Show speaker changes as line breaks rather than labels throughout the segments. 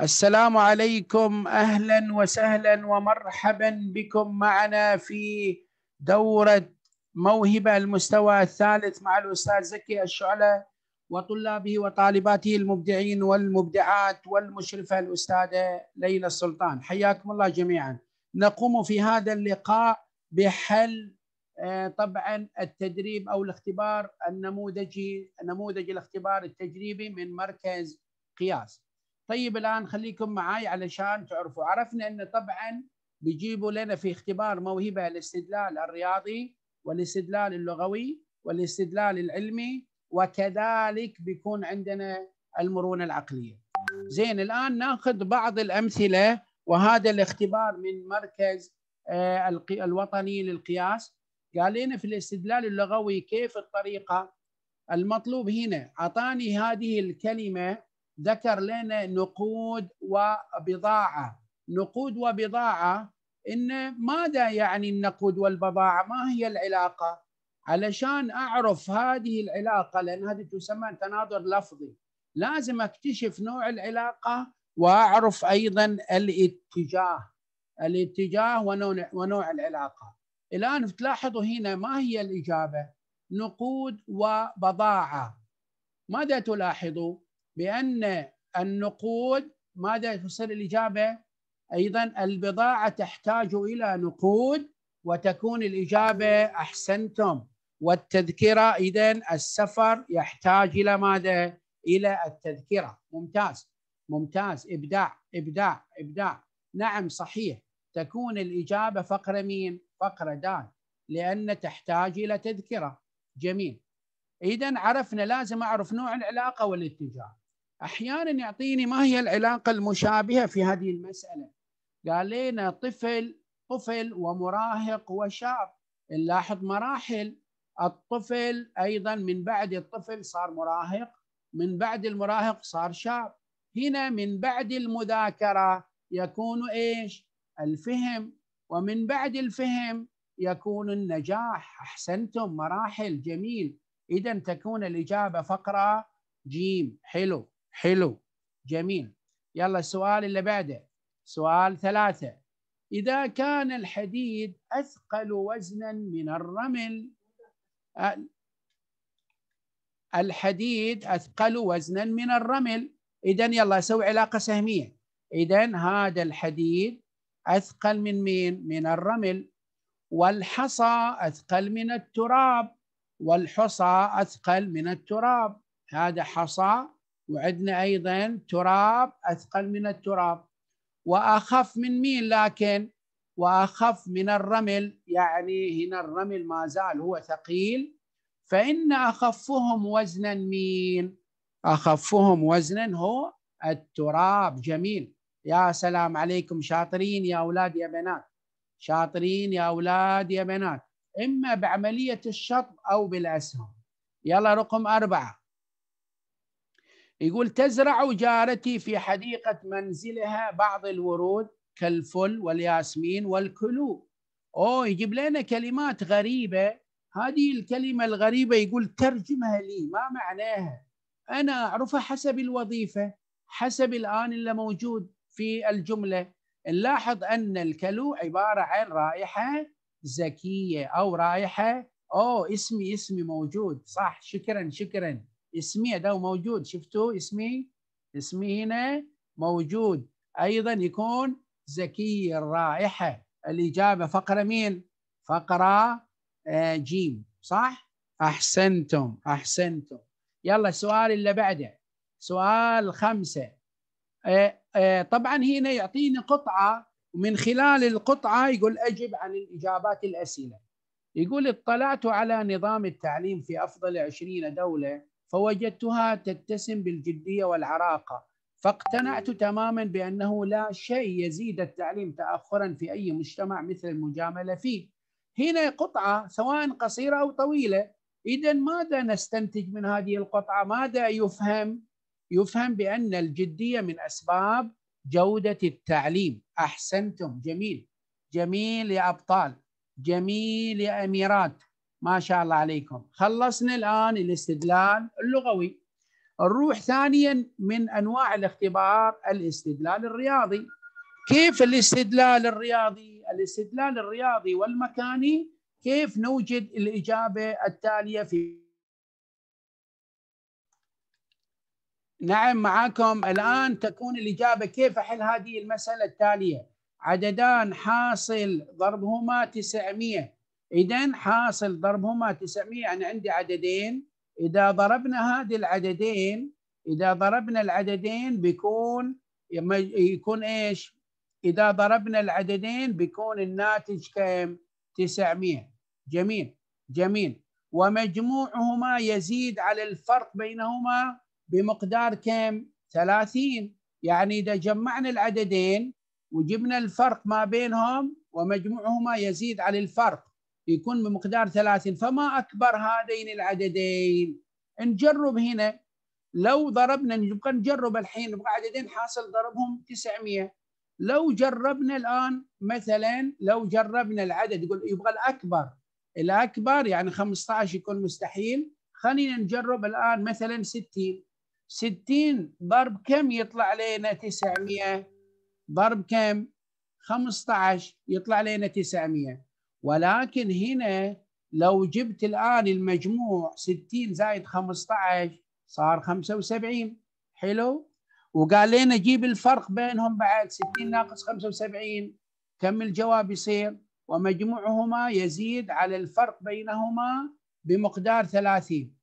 السلام عليكم اهلا وسهلا ومرحبا بكم معنا في دوره موهبه المستوى الثالث مع الاستاذ زكي الشعله وطلابه وطالباته المبدعين والمبدعات والمشرفه الاستاذه ليلى السلطان حياكم الله جميعا نقوم في هذا اللقاء بحل آه، طبعا التدريب او الاختبار النموذجي نموذج الاختبار التجريبي من مركز قياس طيب الان خليكم معي علشان تعرفوا عرفنا ان طبعا بيجيبوا لنا في اختبار موهبه الاستدلال الرياضي والاستدلال اللغوي والاستدلال العلمي وكذلك بيكون عندنا المرونه العقليه. زين الان ناخذ بعض الامثله وهذا الاختبار من مركز آه، الوطني للقياس قال لنا في الاستدلال اللغوي كيف الطريقه المطلوب هنا اعطاني هذه الكلمه ذكر لنا نقود وبضاعة نقود وبضاعة إن ماذا يعني النقود والبضاعة ما هي العلاقة علشان أعرف هذه العلاقة لأن هذه تسمى تناظر لفظي لازم أكتشف نوع العلاقة وأعرف أيضا الاتجاه الاتجاه ونوع, ونوع العلاقة الآن تلاحظوا هنا ما هي الإجابة نقود وبضاعة ماذا تلاحظوا بأن النقود ماذا تصير الإجابة؟ أيضا البضاعة تحتاج إلى نقود وتكون الإجابة أحسنتم والتذكرة إذا السفر يحتاج إلى ماذا؟ إلى التذكرة ممتاز ممتاز إبداع إبداع إبداع نعم صحيح تكون الإجابة فقرة مين؟ فقرة دال لأن تحتاج إلى تذكرة جميل إذا عرفنا لازم أعرف نوع العلاقة والاتجاه احيانا يعطيني ما هي العلاقه المشابهه في هذه المساله قال لنا طفل طفل ومراهق وشاب نلاحظ مراحل الطفل ايضا من بعد الطفل صار مراهق من بعد المراهق صار شاب هنا من بعد المذاكره يكون ايش الفهم ومن بعد الفهم يكون النجاح احسنتم مراحل جميل اذا تكون الاجابه فقره جيم حلو حلو جميل يلا السؤال اللي بعده سؤال ثلاثة إذا كان الحديد أثقل وزنا من الرمل الحديد أثقل وزنا من الرمل إذا يلا سوي علاقة سهمية إذا هذا الحديد أثقل من مين؟ من الرمل والحصى أثقل من التراب والحصى أثقل من التراب هذا حصى وعندنا ايضا تراب اثقل من التراب واخف من مين لكن واخف من الرمل يعني هنا الرمل ما زال هو ثقيل فان اخفهم وزنا مين اخفهم وزنا هو التراب جميل يا سلام عليكم شاطرين يا اولاد يا بنات شاطرين يا اولاد يا بنات اما بعمليه الشطب او بالاسهم يلا رقم اربعه يقول تزرع جارتي في حديقة منزلها بعض الورود كالفل والياسمين والكلو أو يجيب لنا كلمات غريبة هذه الكلمة الغريبة يقول ترجمها لي ما معناها أنا أعرفها حسب الوظيفة حسب الآن اللي موجود في الجملة نلاحظ أن الكلو عبارة عن رائحة زكية أو رائحة أو اسمي اسمي موجود صح شكرا شكرا اسمي هذا موجود شفتوا اسمي اسمي هنا موجود ايضا يكون ذكي الرائحه الاجابه فقره مين فقره آه، جيم صح احسنتم احسنتم يلا السؤال اللي بعده سؤال خمسة آه، آه، طبعا هنا يعطيني قطعة ومن خلال القطعة يقول أجب عن الإجابات الأسئلة يقول اطلعت على نظام التعليم في أفضل 20 دولة فوجدتها تتسم بالجديه والعراقه فاقتنعت تماما بانه لا شيء يزيد التعليم تاخرا في اي مجتمع مثل المجامله فيه. هنا قطعه سواء قصيره او طويله، اذا ماذا نستنتج من هذه القطعه؟ ماذا يفهم؟ يفهم بان الجديه من اسباب جوده التعليم. احسنتم جميل. جميل يا ابطال، جميل يا اميرات، ما شاء الله عليكم خلصنا الآن الاستدلال اللغوي نروح ثانيا من أنواع الاختبار الاستدلال الرياضي كيف الاستدلال الرياضي الاستدلال الرياضي والمكاني كيف نوجد الإجابة التالية في نعم معكم الآن تكون الإجابة كيف أحل هذه المسألة التالية عددان حاصل ضربهما 900 إذا حاصل ضربهما 900 يعني عندي عددين إذا ضربنا هذه العددين إذا ضربنا العددين بيكون يكون إيش؟ إذا ضربنا العددين بيكون الناتج كم؟ 900 جميل جميل ومجموعهما يزيد على الفرق بينهما بمقدار كم؟ 30 يعني إذا جمعنا العددين وجبنا الفرق ما بينهم ومجموعهما يزيد على الفرق يكون بمقدار 30 فما أكبر هذين العددين نجرب هنا لو ضربنا نبقى نجرب الحين نبقى عددين حاصل ضربهم 900 لو جربنا الآن مثلا لو جربنا العدد يقول يبغى الأكبر الأكبر يعني 15 يكون مستحيل خلينا نجرب الآن مثلا 60 60 ضرب كم يطلع لنا 900 ضرب كم 15 يطلع لنا 900 ولكن هنا لو جبت الآن المجموع 60 زائد 15 صار 75 حلو وقال لنا جيب الفرق بينهم بعد 60 ناقص 75 كم الجواب يصير ومجموعهما يزيد على الفرق بينهما بمقدار 30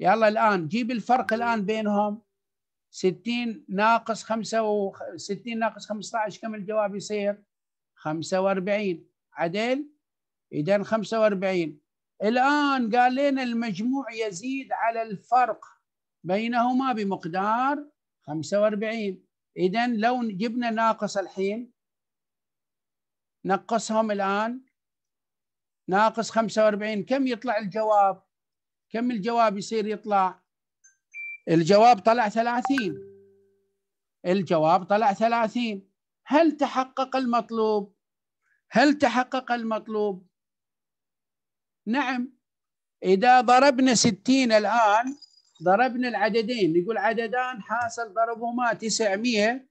يلا الآن جيب الفرق الآن بينهم 60 ناقص 65 60 ناقص 15 كم الجواب يصير 45 عدل اذا 45 الان قال لنا المجموع يزيد على الفرق بينهما بمقدار 45 اذا لو جبنا ناقص الحين نقصهم الان ناقص 45 كم يطلع الجواب كم الجواب يصير يطلع الجواب طلع 30 الجواب طلع 30 هل تحقق المطلوب هل تحقق المطلوب؟ نعم إذا ضربنا ستين الآن ضربنا العددين يقول عددان حاصل ضربهما 900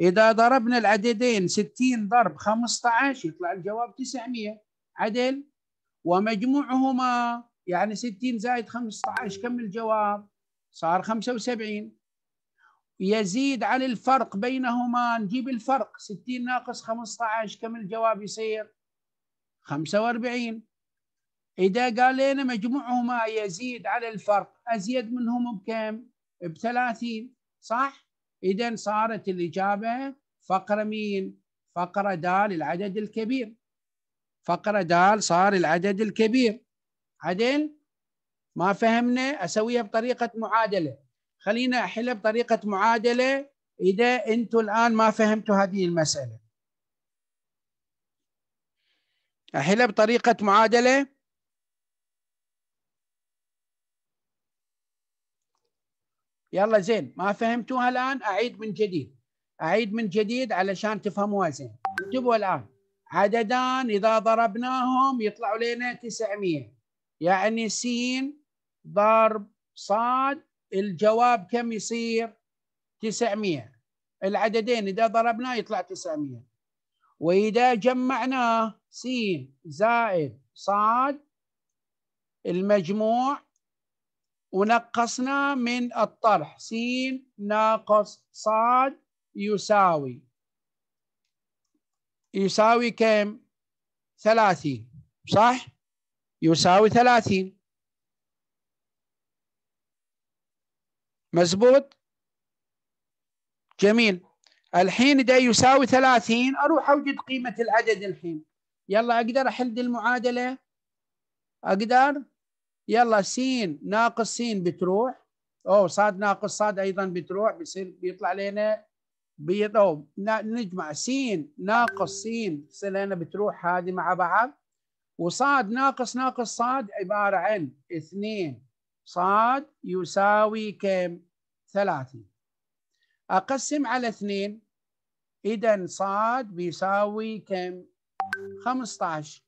إذا ضربنا العددين 60 ضرب 15 يطلع الجواب 900 عدل ومجموعهما يعني 60 زائد 15 كم الجواب؟ صار 75 يزيد عن الفرق بينهما نجيب الفرق 60 ناقص 15 كم الجواب يصير 45 إذا قال لنا مجموعهما يزيد على الفرق أزيد منهم بكم ب 30 صح إذا صارت الإجابة فقرة مين فقرة دال العدد الكبير فقرة دال صار العدد الكبير عدل ما فهمنا أسويها بطريقة معادلة خلينا احلها بطريقه معادله اذا انتم الان ما فهمتوا هذه المساله احلها بطريقه معادله يلا زين ما فهمتوها الان اعيد من جديد اعيد من جديد علشان تفهموها زين اكتبوا الان عددان اذا ضربناهم يطلعوا لنا 900 يعني س ضرب صاد الجواب كم يصير 900 العددين إذا ضربناه يطلع 900 وإذا جمعناه س زائد صاد المجموع ونقصنا من الطرح س ناقص صاد يساوي يساوي كم؟ ثلاثين صح؟ يساوي ثلاثين مزبوط جميل الحين ده يساوي 30 اروح اوجد قيمه العدد الحين يلا اقدر احل دي المعادله اقدر يلا س ناقص س بتروح او صاد ناقص صاد ايضا بتروح بيصير بيطلع لنا بيطلع نجمع س ناقص س تصير لنا بتروح هذه مع بعض وصاد ناقص ناقص صاد عباره عن اثنين صاد يساوي كم؟ ثلاثين أقسم على اثنين إذا صاد بيساوي كم؟ 15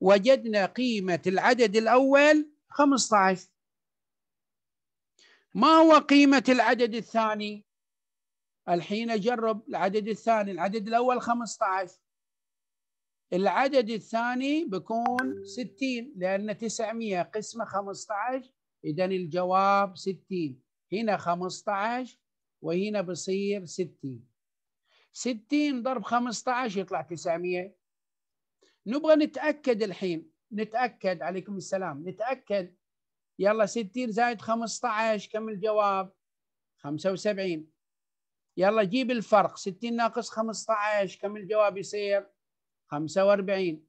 وجدنا قيمة العدد الأول 15 ما هو قيمة العدد الثاني؟ الحين أجرب العدد الثاني العدد الأول 15 العدد الثاني بيكون 60 لأن 900 قسمة 15 إذا الجواب 60 هنا 15 وهنا بصير 60 60 ضرب 15 يطلع 900 نبغى نتأكد الحين نتأكد عليكم السلام نتأكد يلا 60 زائد 15 كم الجواب 75 يلا جيب الفرق 60 ناقص 15 كم الجواب يصير 45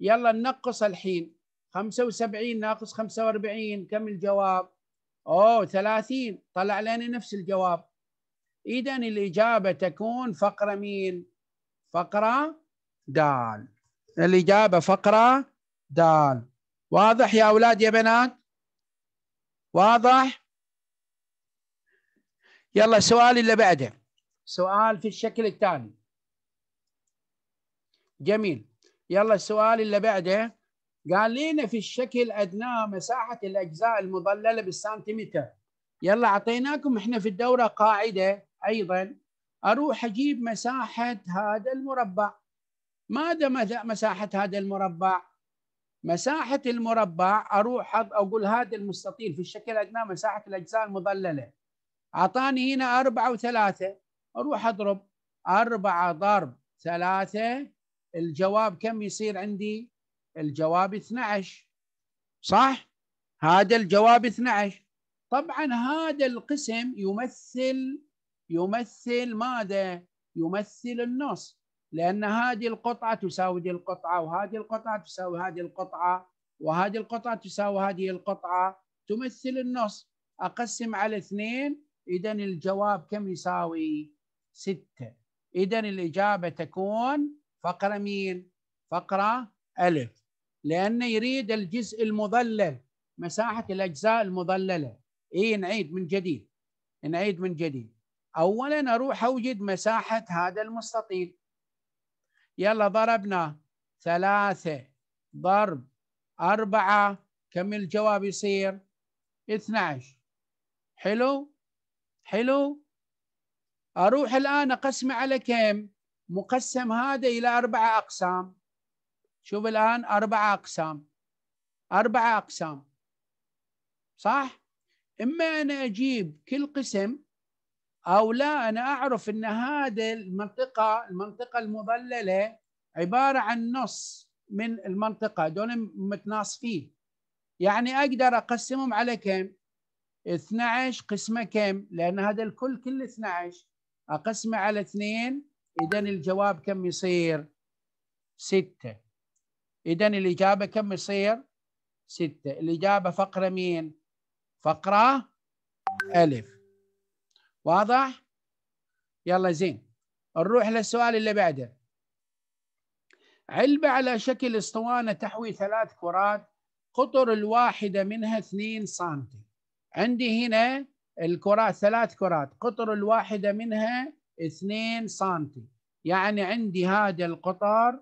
يلا ننقص الحين 75 ناقص 45 كم الجواب؟ أوه 30 طلع لنا نفس الجواب إذا الإجابة تكون فقرة مين؟ فقرة دال الإجابة فقرة دال واضح يا أولاد يا بنات؟ واضح؟ يلا السؤال اللي بعده سؤال في الشكل التالي جميل يلا السؤال اللي بعده قال لنا في الشكل أدنى مساحه الاجزاء المضلله بالسنتيمتر يلا اعطيناكم احنا في الدوره قاعده ايضا اروح اجيب مساحه هذا المربع ماذا مساحه هذا المربع مساحه المربع اروح اقول هذا المستطيل في الشكل الادنى مساحه الاجزاء المضلله اعطاني هنا أربعة وثلاثة اروح اضرب أربعة ضرب ثلاثة الجواب كم يصير عندي الجواب 12 صح هذا الجواب 12 طبعا هذا القسم يمثل يمثل ماذا يمثل النص لأن هذه القطعة تساوي هذه القطعة وهذه القطعة تساوي هذه القطعة وهذه القطعة تساوي هذه القطعة تمثل النص أقسم على اثنين إذا الجواب كم يساوي ستة إذا الإجابة تكون فقرة مين فقرة ألف لأنه يريد الجزء المضلل مساحة الأجزاء المضللة إيه نعيد من جديد نعيد من جديد أولا أروح أوجد مساحة هذا المستطيل يلا ضربنا ثلاثة ضرب أربعة كم الجواب يصير 12 حلو حلو أروح الآن أقسم على كم مقسم هذا إلى أربعة أقسام شوف الآن أربعة أقسام أربعة أقسام صح؟ إما أنا أجيب كل قسم أو لا أنا أعرف أن هذه المنطقة المنطقة المظللة عبارة عن نص من المنطقة دون متناصفين يعني أقدر أقسمهم على كم؟ 12 قسمة كم؟ لأن هذا الكل كل 12 أقسمه على اثنين إذا الجواب كم يصير؟ 6 إذا الإجابة كم يصير؟ ستة الإجابة فقرة مين؟ فقرة ألف واضح؟ يلا زين نروح للسؤال اللي بعده علبة على شكل اسطوانة تحوي ثلاث كرات قطر الواحدة منها 2 سم عندي هنا الكرات ثلاث كرات قطر الواحدة منها 2 سم يعني عندي هذا القطر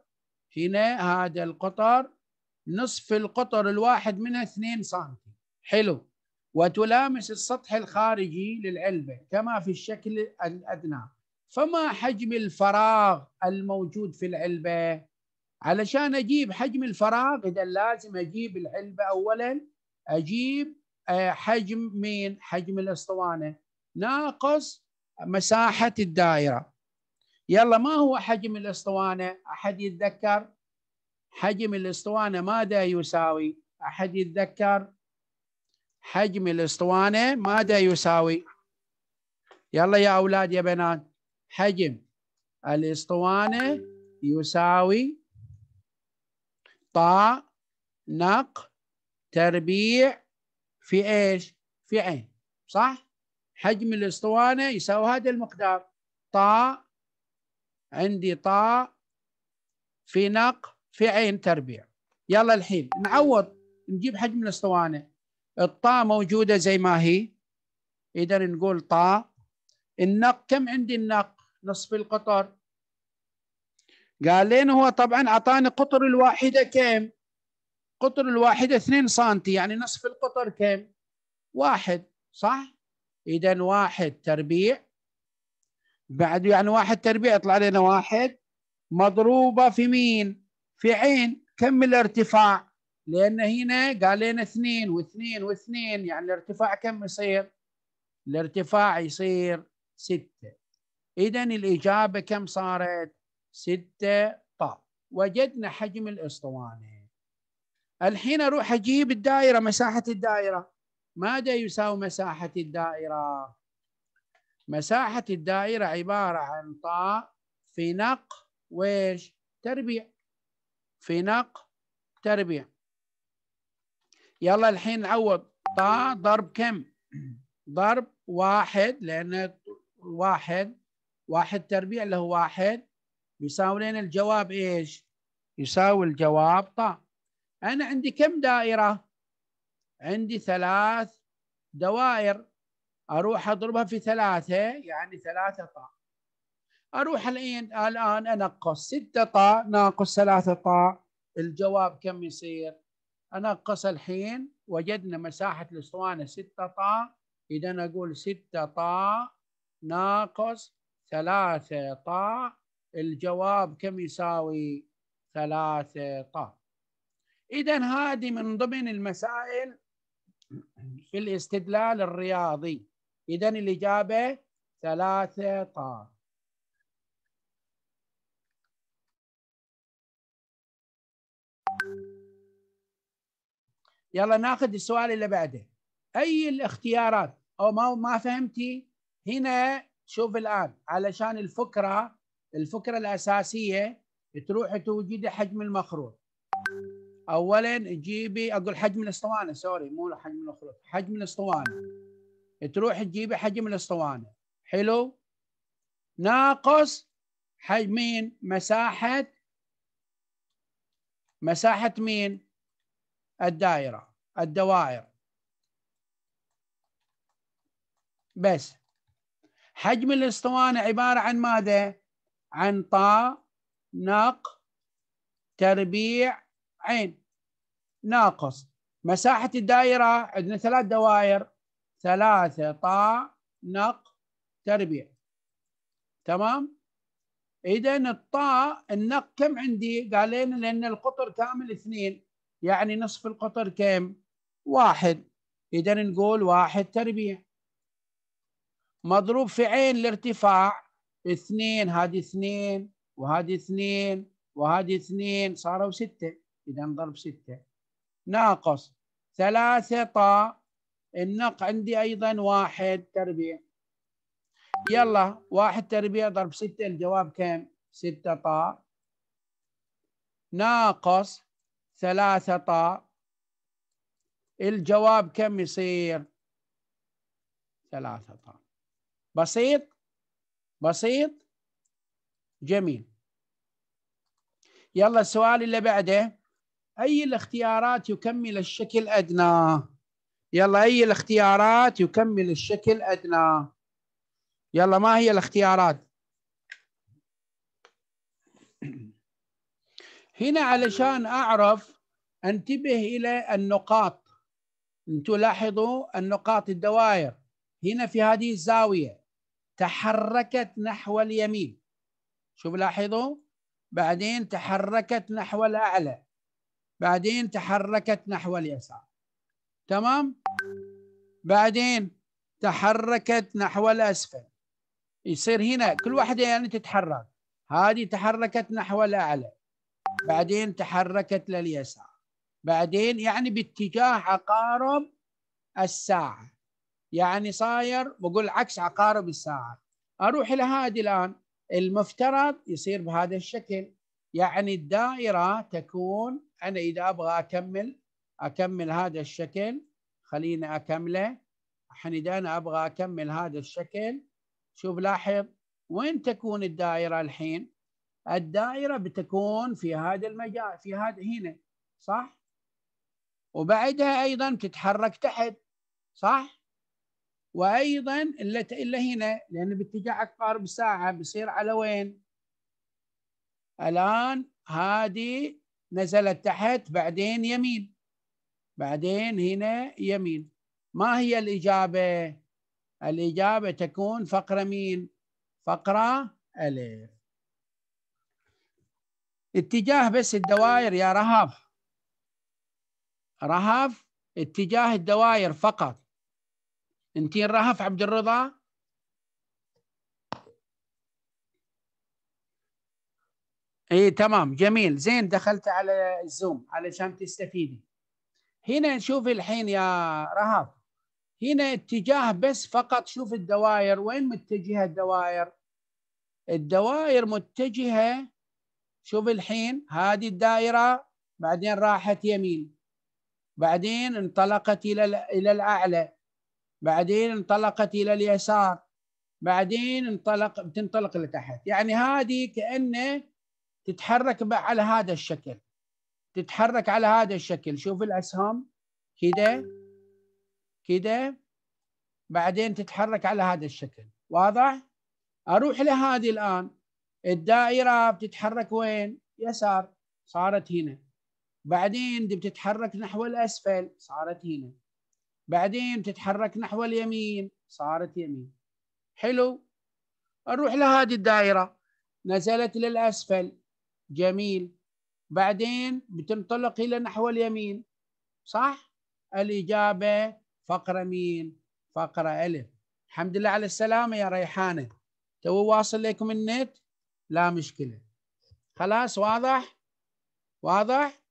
هنا هذا القطر نصف القطر الواحد منها 2 سم حلو وتلامس السطح الخارجي للعلبة كما في الشكل الأدنى فما حجم الفراغ الموجود في العلبة علشان أجيب حجم الفراغ إذا لازم أجيب العلبة أولا أجيب آه، حجم مين حجم الأسطوانة ناقص مساحة الدائرة يلا ما هو حجم الاسطوانه احد يتذكر حجم الاسطوانه ماذا يساوي احد يتذكر حجم الاسطوانه ماذا يساوي يلا يا اولاد يا بنات حجم الاسطوانه يساوي طاء نق تربيع في ايش في عين صح حجم الاسطوانه يساوي هذا المقدار طاء عندي طاء في نق في عين تربيع يلا الحين نعوض نجيب حجم الاسطوانه الطاء موجوده زي ما هي اذا نقول طاء النق كم عندي النق نصف القطر قال لين هو طبعا اعطاني قطر الواحده كم قطر الواحده 2 سنتي يعني نصف القطر كم واحد صح اذا واحد تربيع بعد يعني واحد تربيع يطلع لنا واحد مضروبة في مين في عين كم الارتفاع لأن هنا قال لنا اثنين واثنين واثنين يعني الارتفاع كم يصير الارتفاع يصير ستة إذا الإجابة كم صارت ستة طا وجدنا حجم الأسطوانة الحين أروح أجيب الدائرة مساحة الدائرة ماذا يساوي مساحة الدائرة مساحة الدائرة عبارة عن طاء في نق ويش تربيع في نق تربيع يلا الحين نعوض طاء ضرب كم ضرب واحد لأن واحد واحد تربيع له واحد يساوي لنا الجواب إيش يساوي الجواب طاء أنا عندي كم دائرة عندي ثلاث دوائر أروح أضربها في ثلاثة يعني ثلاثة طاء أروح الآن الآن أنقص ستة طاء ناقص ثلاثة طاء الجواب كم يصير؟ أنقص الحين وجدنا مساحة الأسطوانة ستة طاء إذا أقول ستة طاء ناقص ثلاثة طاء الجواب كم يساوي؟ ثلاثة طاء إذا هذه من ضمن المسائل في الاستدلال الرياضي إذا الإجابة ثلاثة طار يلا ناخذ السؤال اللي بعده أي الاختيارات أو ما ما فهمتي هنا شوف الآن علشان الفكرة الفكرة الأساسية تروح توجدي حجم المخروط أولا جيبي أقول حجم الأسطوانة سوري مو حجم المخروط حجم الأسطوانة تروح تجيب حجم الاسطوانه حلو ناقص حجمين مساحه مساحه مين الدائره الدوائر بس حجم الاسطوانه عباره عن ماذا عن طا ناق تربيع عين ناقص مساحه الدائره عندنا ثلاث دوائر ثلاثة طاء نق تربيع تمام إذا الطاء النق كم عندي قال لنا لأن القطر كامل اثنين يعني نصف القطر كم واحد إذا نقول واحد تربيع مضروب في عين الارتفاع اثنين هذه اثنين وهذه اثنين وهذه اثنين صاروا ستة إذا ضرب ستة ناقص ثلاثة طاء النق عندي أيضا واحد تربيع يلا واحد تربيع ضرب ستة الجواب كم؟ ستة طاء ناقص ثلاثة طاء الجواب كم يصير؟ ثلاثة طاء بسيط بسيط جميل يلا السؤال اللي بعده أي الاختيارات يكمل الشكل أدناه؟ يلا أي الاختيارات يكمل الشكل أدنى يلا ما هي الاختيارات هنا علشان أعرف أنتبه إلى النقاط أنتوا لاحظوا النقاط الدوائر هنا في هذه الزاوية تحركت نحو اليمين شوف لاحظوا بعدين تحركت نحو الأعلى بعدين تحركت نحو اليسار تمام بعدين تحركت نحو الأسفل يصير هنا كل واحدة يعني تتحرك هذه تحركت نحو الأعلى بعدين تحركت لليسار بعدين يعني باتجاه عقارب الساعة يعني صاير بقول عكس عقارب الساعة أروح إلى هذه الآن المفترض يصير بهذا الشكل يعني الدائرة تكون أنا إذا أبغى أكمل اكمل هذا الشكل خليني اكمله حنيد انا ابغى اكمل هذا الشكل شوف لاحظ وين تكون الدائره الحين الدائره بتكون في هذا المجال في هذا هنا صح وبعدها ايضا بتتحرك تحت صح وايضا الا الا هنا لان باتجاه عقارب ساعه بصير على وين الان هذه نزلت تحت بعدين يمين بعدين هنا يمين ما هي الإجابة؟ الإجابة تكون فقرة مين؟ فقرة ألف اتجاه بس الدوائر يا رهف رهف اتجاه الدوائر فقط انتين رهف عبد الرضا اي تمام جميل زين دخلت على الزوم علشان تستفيدي هنا شوف الحين يا رهف هنا اتجاه بس فقط شوف الدوائر وين متجهة الدوائر الدوائر متجهة شوف الحين هذه الدائرة بعدين راحت يمين بعدين انطلقت إلى إلى الأعلى بعدين انطلقت إلى اليسار بعدين انطلق بتنطلق لتحت يعني هذه كأنه تتحرك على هذا الشكل تتحرك على هذا الشكل شوف الاسهم كده كده بعدين تتحرك على هذا الشكل واضح اروح لهذه الان الدائره بتتحرك وين يسار صارت هنا بعدين دي بتتحرك نحو الاسفل صارت هنا بعدين بتتحرك نحو اليمين صارت يمين حلو اروح لهذه الدائره نزلت للاسفل جميل بعدين بتنطلق إلى نحو اليمين صح؟ الإجابة فقرة مين؟ فقرة ألف الحمد لله على السلامة يا ريحانة تو واصل لكم النت؟ لا مشكلة خلاص واضح؟ واضح؟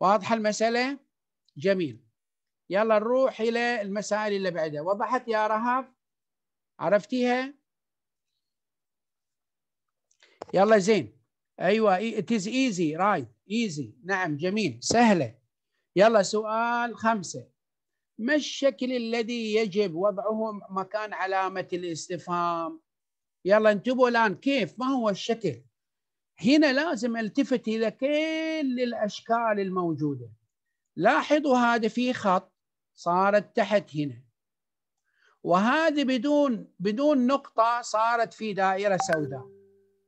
واضحة المسألة؟ جميل يلا نروح إلى المسائل اللي بعدها وضحت يا رهف؟ عرفتيها؟ يلا زين ايوه it is easy right easy نعم جميل سهله يلا سؤال خمسه ما الشكل الذي يجب وضعه مكان علامه الاستفهام يلا انتبهوا الان كيف ما هو الشكل هنا لازم التفت الى كل الاشكال الموجوده لاحظوا هذا في خط صارت تحت هنا وهذه بدون بدون نقطه صارت في دائره سوداء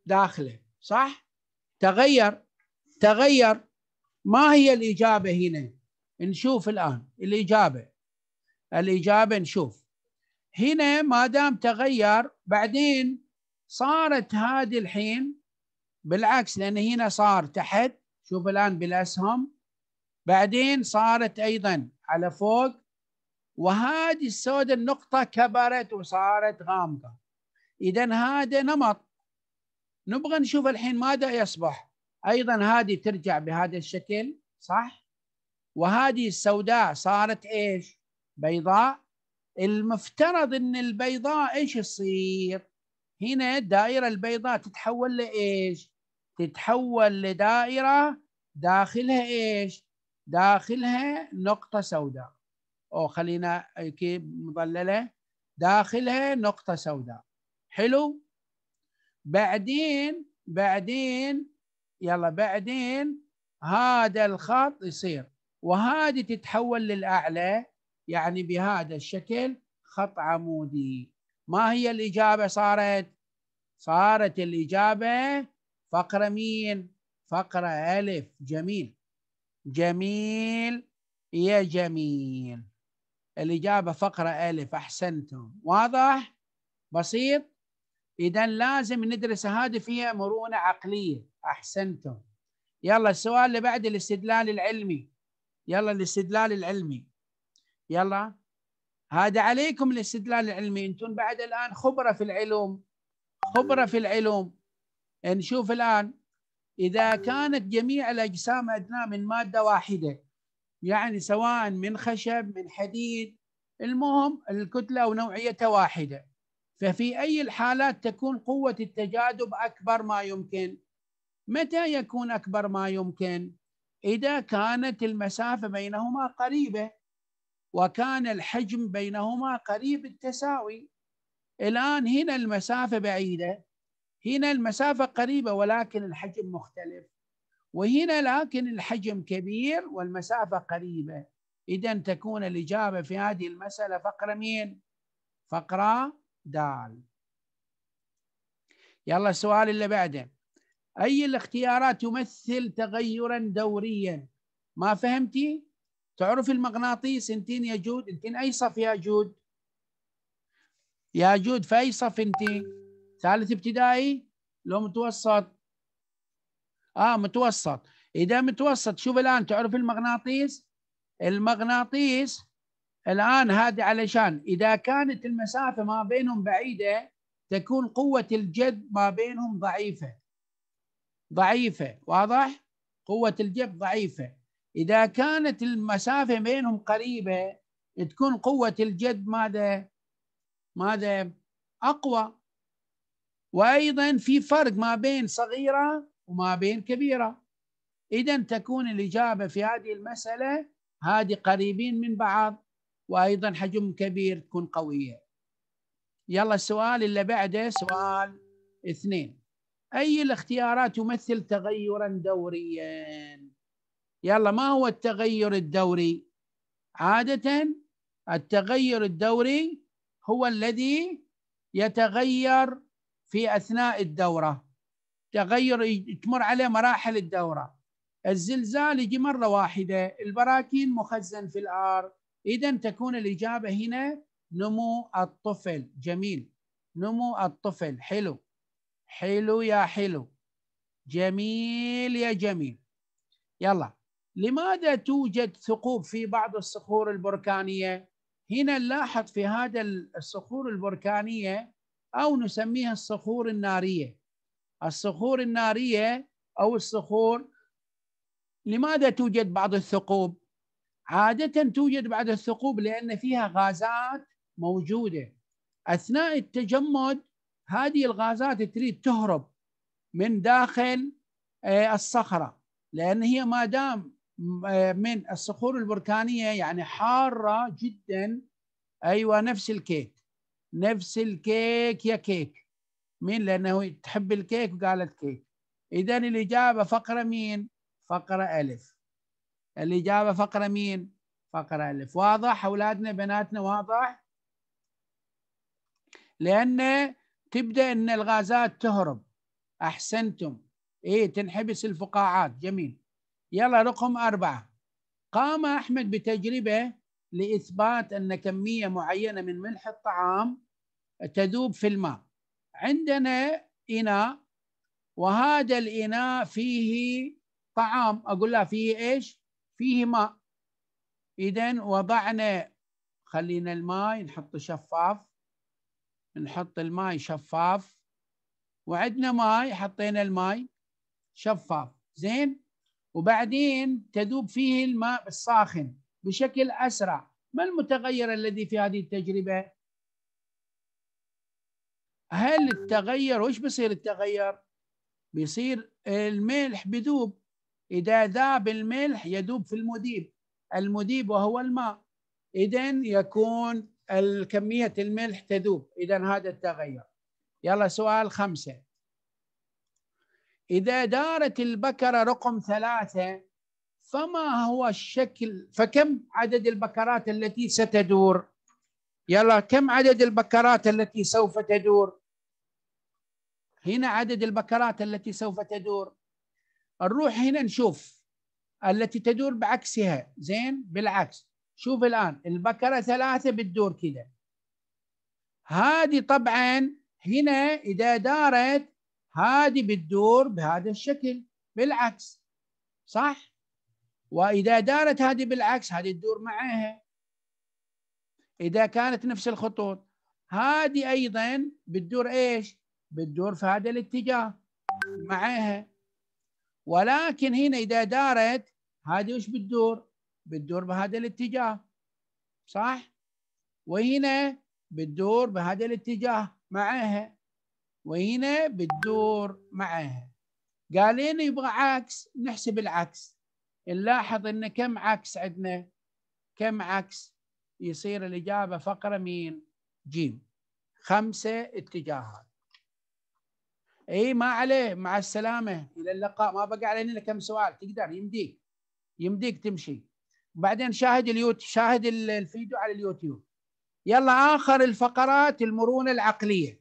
داخله صح تغير تغير ما هي الإجابة هنا نشوف الآن الإجابة الإجابة نشوف هنا ما دام تغير بعدين صارت هذه الحين بالعكس لأن هنا صار تحت شوف الآن بالأسهم بعدين صارت أيضا على فوق وهذه السوداء النقطة كبرت وصارت غامضة إذا هذا نمط نبغى نشوف الحين ماذا يصبح ايضا هذه ترجع بهذا الشكل صح وهذه السوداء صارت ايش بيضاء المفترض ان البيضاء ايش يصير هنا الدائره البيضاء تتحول لايش تتحول لدائره داخلها ايش داخلها نقطه سوداء او خلينا كيف مضلله داخلها نقطه سوداء حلو بعدين بعدين يلا بعدين هذا الخط يصير وهذه تتحول للأعلى يعني بهذا الشكل خط عمودي ما هي الإجابة صارت صارت الإجابة فقرة مين فقرة ألف جميل جميل يا جميل الإجابة فقرة ألف أحسنتم واضح بسيط اذا لازم ندرس هذه فيها مرونه عقليه احسنتم يلا السؤال اللي بعد الاستدلال العلمي يلا الاستدلال العلمي يلا هذا عليكم الاستدلال العلمي انتم بعد الان خبره في العلوم خبره في العلوم إيه، نشوف الان اذا كانت جميع الاجسام ادنى من ماده واحده يعني سواء من خشب من حديد المهم الكتله ونوعيتها واحده ففي أي الحالات تكون قوة التجاذب أكبر ما يمكن متى يكون أكبر ما يمكن؟ إذا كانت المسافة بينهما قريبة وكان الحجم بينهما قريب التساوي الآن هنا المسافة بعيدة هنا المسافة قريبة ولكن الحجم مختلف وهنا لكن الحجم كبير والمسافة قريبة إذا تكون الإجابة في هذه المسألة فقرة مين؟ فقرة دال يلا السؤال اللي بعده أي الاختيارات تمثل تغيرا دوريا ما فهمتي؟ تعرف المغناطيس انتين يا جود انتين أي صف يا جود؟ يا جود في أي صف انتي؟ ثالث ابتدائي لو متوسط آه متوسط إذا متوسط شوف الآن تعرف المغناطيس؟ المغناطيس الآن هذه علشان إذا كانت المسافة ما بينهم بعيدة تكون قوة الجذب ما بينهم ضعيفة ضعيفة واضح؟ قوة الجذب ضعيفة إذا كانت المسافة بينهم قريبة تكون قوة الجذب ماذا؟ ماذا؟ أقوى وأيضا في فرق ما بين صغيرة وما بين كبيرة إذا تكون الإجابة في هذه المسألة هذه قريبين من بعض وايضا حجم كبير تكون قويه يلا السؤال اللي بعده سؤال اثنين اي الاختيارات تمثل تغيرا دوريا يلا ما هو التغير الدوري عاده التغير الدوري هو الذي يتغير في اثناء الدوره تغير تمر عليه مراحل الدوره الزلزال يجي مره واحده البراكين مخزن في الارض إذا تكون الإجابة هنا نمو الطفل جميل نمو الطفل حلو حلو يا حلو جميل يا جميل يلا لماذا توجد ثقوب في بعض الصخور البركانية؟ هنا نلاحظ في هذا الصخور البركانية أو نسميها الصخور النارية الصخور النارية أو الصخور لماذا توجد بعض الثقوب؟ عادة توجد بعد الثقوب لأن فيها غازات موجودة أثناء التجمد هذه الغازات تريد تهرب من داخل آه، الصخرة لأن هي ما دام آه، من الصخور البركانية يعني حارة جدا أيوة نفس الكيك نفس الكيك يا كيك مين لأنه تحب الكيك وقالت كيك إذا الإجابة فقرة مين فقرة ألف الإجابة فقرة مين؟ فقرة ألف واضح أولادنا بناتنا واضح؟ لأن تبدأ أن الغازات تهرب أحسنتم إيه تنحبس الفقاعات جميل يلا رقم أربعة قام أحمد بتجربة لإثبات أن كمية معينة من ملح الطعام تذوب في الماء عندنا إناء وهذا الإناء فيه طعام أقول له فيه إيش فيه ماء إذا وضعنا خلينا الماء نحط شفاف نحط الماء شفاف وعندنا ماي حطينا الماي شفاف زين وبعدين تذوب فيه الماء الساخن بشكل أسرع ما المتغير الذي في هذه التجربة؟ هل التغير وش بيصير التغير؟ بيصير الملح بذوب إذا ذاب الملح يذوب في المذيب المذيب وهو الماء إذا يكون الكمية الملح تذوب إذا هذا التغير يلا سؤال خمسة إذا دارت البكرة رقم ثلاثة فما هو الشكل فكم عدد البكرات التي ستدور يلا كم عدد البكرات التي سوف تدور هنا عدد البكرات التي سوف تدور نروح هنا نشوف التي تدور بعكسها زين بالعكس شوف الآن البكرة ثلاثة بتدور كذا هذه طبعا هنا إذا دارت هذه بتدور بهذا الشكل بالعكس صح؟ وإذا دارت هذه بالعكس هذه تدور معاها إذا كانت نفس الخطوط هذه أيضا بتدور إيش؟ بتدور في هذا الاتجاه معاها ولكن هنا إذا دارت هذه وش بتدور؟ بتدور بهذا الاتجاه صح؟ وهنا بتدور بهذا الاتجاه معها وهنا بتدور معها قال لنا يبغى عكس نحسب العكس نلاحظ ان كم عكس عندنا كم عكس يصير الاجابه فقره مين جيم خمسه اتجاهات اي ما عليه مع السلامه الى اللقاء ما بقى علينا كم سؤال تقدر يمديك يمديك تمشي وبعدين شاهد اليوتيوب شاهد الفيديو على اليوتيوب يلا اخر الفقرات المرونه العقليه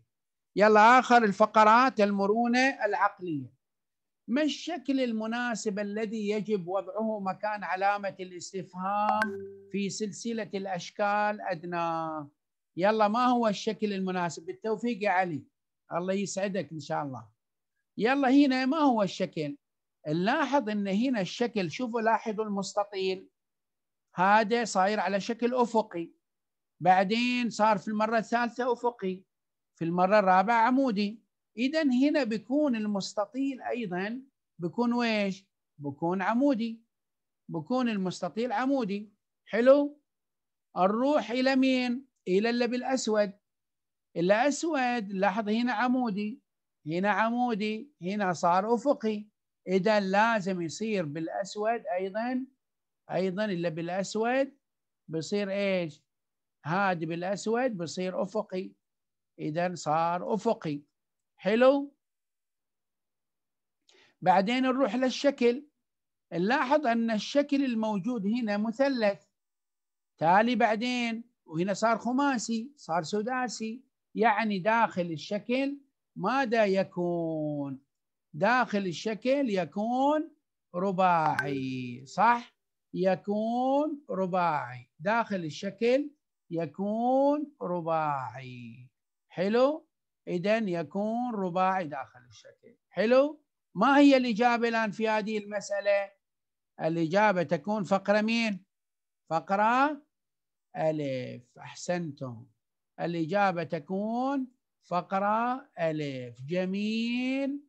يلا اخر الفقرات المرونه العقليه ما الشكل المناسب الذي يجب وضعه مكان علامه الاستفهام في سلسله الاشكال ادناه يلا ما هو الشكل المناسب بالتوفيق يا علي الله يسعدك ان شاء الله يلا هنا ما هو الشكل نلاحظ ان هنا الشكل شوفوا لاحظوا المستطيل هذا صاير على شكل افقي بعدين صار في المره الثالثه افقي في المره الرابعه عمودي اذا هنا بيكون المستطيل ايضا بيكون ويش بيكون عمودي بيكون المستطيل عمودي حلو نروح الى مين الى اللي بالاسود إلا أسود لاحظ هنا عمودي هنا عمودي هنا صار أفقي إذا لازم يصير بالأسود أيضا أيضا إلا بالأسود بصير إيش هادي بالأسود بصير أفقي إذا صار أفقي حلو بعدين نروح للشكل نلاحظ أن الشكل الموجود هنا مثلث تالي بعدين وهنا صار خماسي صار سداسي يعني داخل الشكل ماذا يكون داخل الشكل يكون رباعي صح يكون رباعي داخل الشكل يكون رباعي حلو اذا يكون رباعي داخل الشكل حلو ما هي الاجابه الان في هذه المساله الاجابه تكون فقره مين فقره الف احسنتم الإجابة تكون فقرة ألف جميل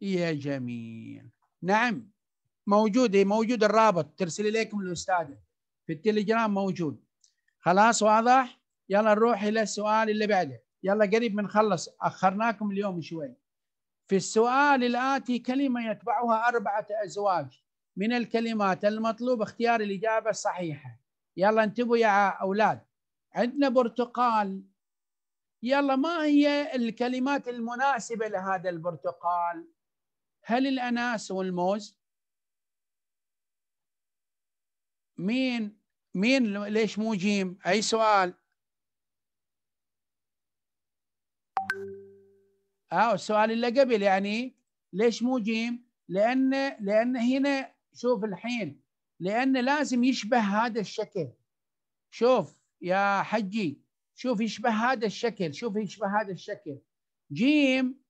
يا جميل نعم موجود إيه، موجود الرابط ترسل إليكم الأستاذة في التليجرام موجود خلاص واضح يلا نروح إلى السؤال اللي بعده يلا قريب بنخلص أخرناكم اليوم شوي في السؤال الآتي كلمة يتبعها أربعة أزواج من الكلمات المطلوب اختيار الإجابة الصحيحة يلا انتبهوا يا أولاد عندنا برتقال يلا ما هي الكلمات المناسبة لهذا البرتقال هل الأناس والموز مين مين ليش مو جيم أي سؤال اه السؤال اللي قبل يعني ليش مو جيم لأن لأن هنا شوف الحين لأن لازم يشبه هذا الشكل شوف يا حجي شوف يشبه هذا الشكل شوف يشبه هذا الشكل جيم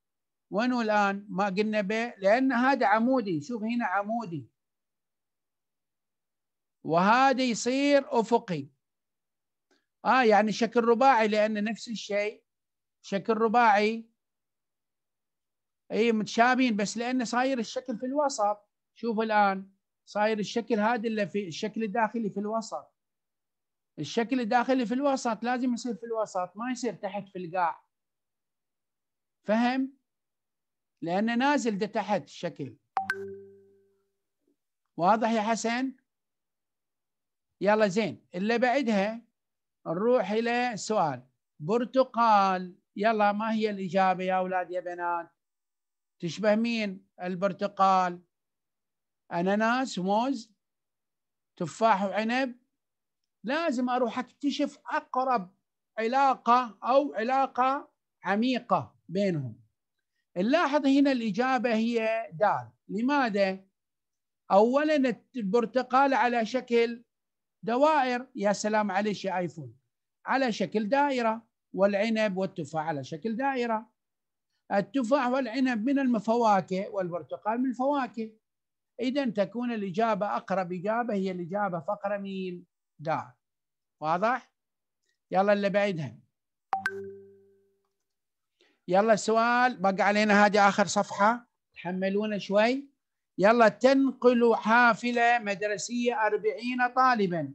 وينه الآن ما قلنا به لأن هذا عمودي شوف هنا عمودي وهذا يصير أفقي آه يعني شكل رباعي لأن نفس الشيء شكل رباعي اي متشابهين بس لأنه صاير الشكل في الوسط شوف الآن صاير الشكل هذا اللي في الشكل الداخلي في الوسط الشكل الداخلي في الوسط لازم يصير في الوسط ما يصير تحت في القاع فهم لانه نازل ده تحت الشكل واضح يا حسن يلا زين اللي بعدها نروح الى سؤال برتقال يلا ما هي الاجابه يا اولاد يا بنات تشبه مين البرتقال اناناس موز تفاح وعنب لازم اروح اكتشف اقرب علاقه او علاقه عميقه بينهم نلاحظ هنا الاجابه هي دال لماذا اولا البرتقال على شكل دوائر يا سلام عليك يا ايفون على شكل دائره والعنب والتفاح على شكل دائره التفاح والعنب من المفواكه والبرتقال من الفواكه اذا تكون الاجابه اقرب اجابه هي الاجابه فقره مين دا واضح يلا اللي بعدها يلا سؤال بقى علينا هذه اخر صفحه تحملونا شوي يلا تنقل حافله مدرسيه 40 طالبا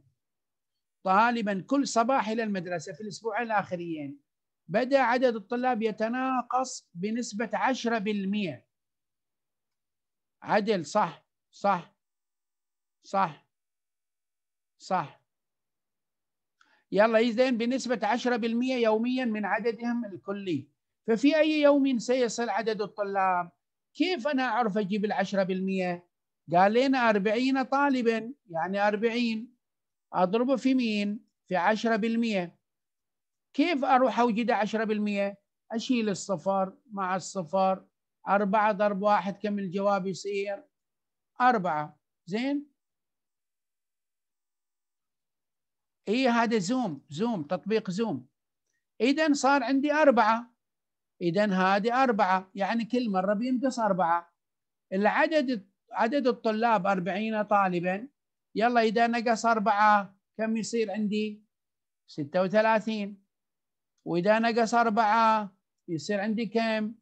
طالبا كل صباح الى المدرسه في الاسبوعين الاخريين بدا عدد الطلاب يتناقص بنسبه 10% عدل صح صح صح صح يلا إذن بنسبة 10% يوميا من عددهم الكلي ففي أي يوم سيصل عدد الطلاب كيف أنا أعرف أجيب العشرة بالمية قال لنا أربعين طالبا يعني أربعين أضربه في مين في عشرة بالمية كيف أروح أوجد عشرة بالمية أشيل الصفر مع الصفر أربعة ضرب واحد كم الجواب يصير أربعة زين اي هذا زوم زوم تطبيق زوم اذا صار عندي اربعه اذا هذه اربعه يعني كل مره بينقص اربعه العدد عدد الطلاب 40 طالبا يلا اذا نقص اربعه كم يصير عندي؟ 36 واذا نقص اربعه يصير عندي كم؟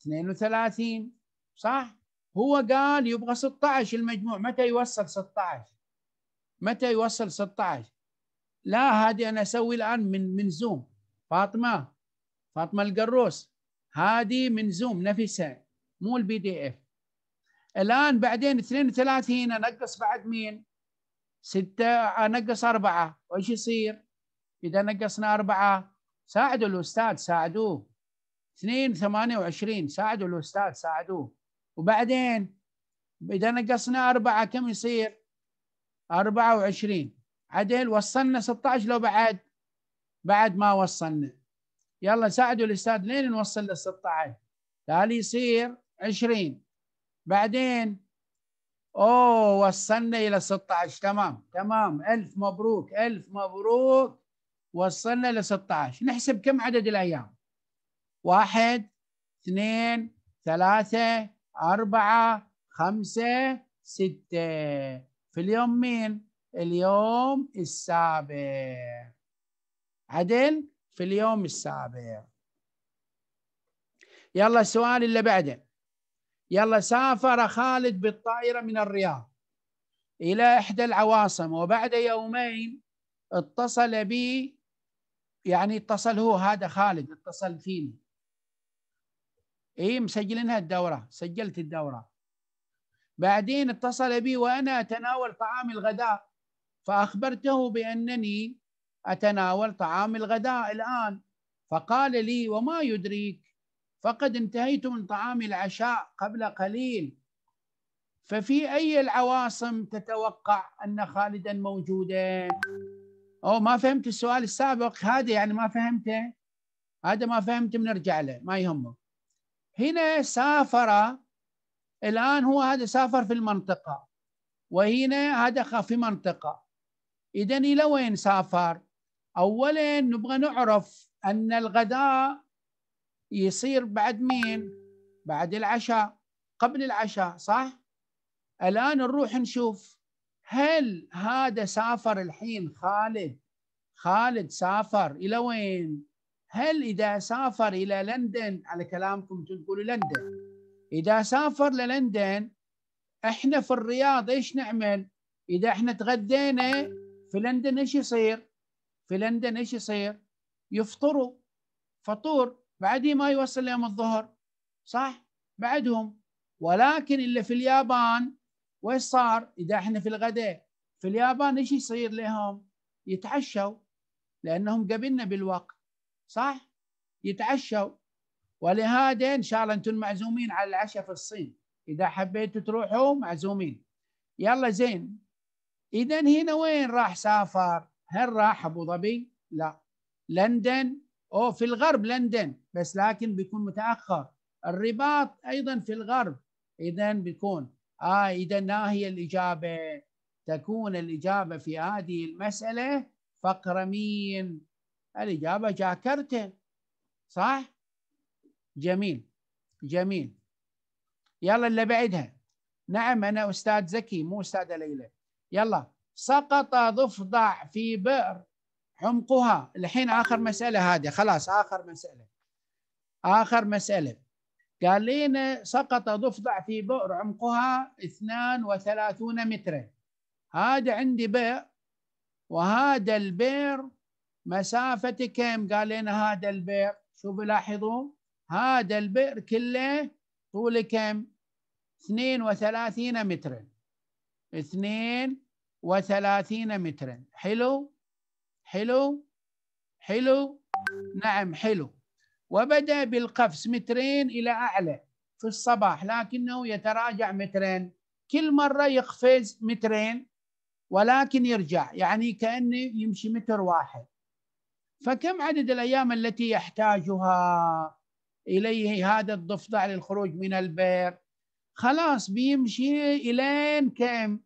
32 صح؟ هو قال يبغى 16 المجموع متى يوصل 16 متى يوصل 16 لا هذه انا اسوي الان من من زوم فاطمه فاطمه القروس هذه من زوم نفسها مو البي دي اف الان بعدين 32 انقص بعد مين؟ 6 انقص 4 وايش يصير؟ اذا نقصنا 4 ساعدوا الاستاذ ساعدوه 2 28 ساعدوا الاستاذ ساعدوه وبعدين اذا نقصنا 4 كم يصير؟ 24 عدل وصلنا 16 لو بعد بعد ما وصلنا يلا ساعدوا الاستاذ لين نوصل لل 16 تالي يصير 20 بعدين اوه وصلنا الى 16 تمام تمام الف مبروك الف مبروك وصلنا ل 16 نحسب كم عدد الايام واحد اثنين ثلاثة أربعة خمسة ستة في اليوم مين اليوم السابع عدل في اليوم السابع يلا السؤال اللي بعده يلا سافر خالد بالطائرة من الرياض إلى إحدى العواصم وبعد يومين اتصل بي يعني اتصل هو هذا خالد اتصل فيني اي مسجلينها الدورة سجلت الدورة بعدين اتصل بي وأنا أتناول طعام الغداء فأخبرته بأنني أتناول طعام الغداء الآن فقال لي وما يدريك فقد انتهيت من طعام العشاء قبل قليل ففي أي العواصم تتوقع أن خالدا موجودا أو ما فهمت السؤال السابق هذا يعني ما فهمته هذا ما فهمت بنرجع له ما يهمه هنا سافر الآن هو هذا سافر في المنطقة وهنا هذا في منطقة إذا إلى وين سافر؟ أولا نبغى نعرف أن الغداء يصير بعد مين؟ بعد العشاء قبل العشاء صح؟ الآن نروح نشوف هل هذا سافر الحين خالد خالد سافر إلى وين؟ هل إذا سافر إلى لندن على كلامكم تقولوا لندن إذا سافر للندن إحنا في الرياض إيش نعمل؟ إذا إحنا تغدينا في لندن ايش يصير؟ في لندن ايش يصير؟ يفطروا فطور بعدين ما يوصل يوم الظهر صح؟ بعدهم ولكن اللي في اليابان وش صار؟ اذا احنا في الغداء في اليابان ايش يصير لهم؟ يتعشوا لانهم قبلنا بالوقت صح؟ يتعشوا ولهذا ان شاء الله انتم معزومين على العشاء في الصين اذا حبيتوا تروحوا معزومين يلا زين اذا هنا وين راح سافر هل راح ابو ظبي لا لندن او في الغرب لندن بس لكن بيكون متاخر الرباط ايضا في الغرب اذا بيكون اه اذا ما هي الاجابه تكون الاجابه في هذه المساله فقر مين الاجابه جاكرتا صح جميل جميل يلا اللي بعدها نعم انا استاذ زكي مو استاذه ليلى يلا سقط ضفدع في بئر عمقها الحين آخر مسألة هذه خلاص آخر مسألة آخر مسألة قال لنا سقط ضفدع في بئر عمقها 32 مترا هذا عندي بئر وهذا البئر مسافة كم قال لنا هذا البئر شو لاحظوا هذا البئر كله طوله كم 32 مترا 32 مترا حلو حلو حلو نعم حلو وبدأ بالقفز مترين إلى أعلى في الصباح لكنه يتراجع مترين كل مرة يقفز مترين ولكن يرجع يعني كأنه يمشي متر واحد فكم عدد الأيام التي يحتاجها إليه هذا الضفدع للخروج من البئر خلاص بيمشي إلين كم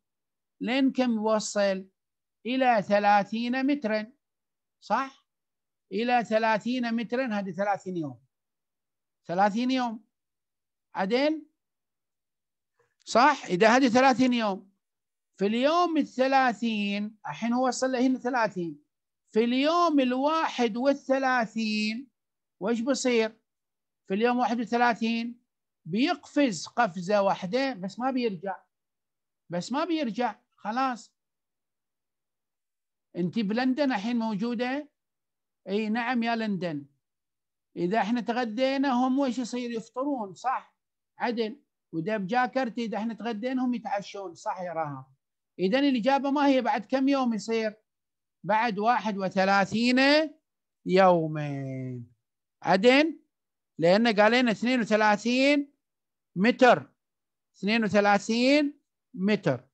لين كم يوصل إلى ثلاثين مترا صح إلى ثلاثين مترا هذه ثلاثين يوم ثلاثين يوم عدل صح إذا هذه ثلاثين يوم في اليوم الثلاثين الحين هو وصل لهنا ثلاثين في اليوم الواحد والثلاثين وإيش بصير في اليوم واحد بيقفز قفزه واحده بس ما بيرجع بس ما بيرجع خلاص انت بلندن الحين موجوده اي نعم يا لندن اذا احنا تغدينا هم وش يصير يفطرون صح عدل وده بجاكرتي اذا احنا تغدينا هم يتعشون صح يا راها اذا الاجابه ما هي بعد كم يوم يصير بعد 31 يومين عدل لان قال لنا 32 متر 32 متر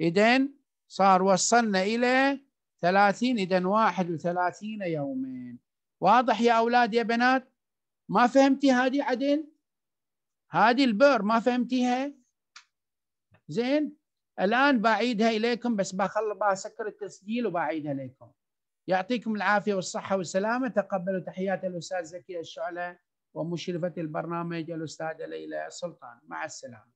إذا صار وصلنا إلى 30 إذا 31 يوما واضح يا أولاد يا بنات ما فهمتي هذه عدل هذه البئر ما فهمتيها زين الآن بعيدها إليكم بس بخل بسكر التسجيل وبعيدها إليكم يعطيكم العافية والصحة والسلامة تقبلوا تحيات الأستاذ زكي الشعلة ومشرفة البرنامج الأستاذة ليلى سلطان مع السلامة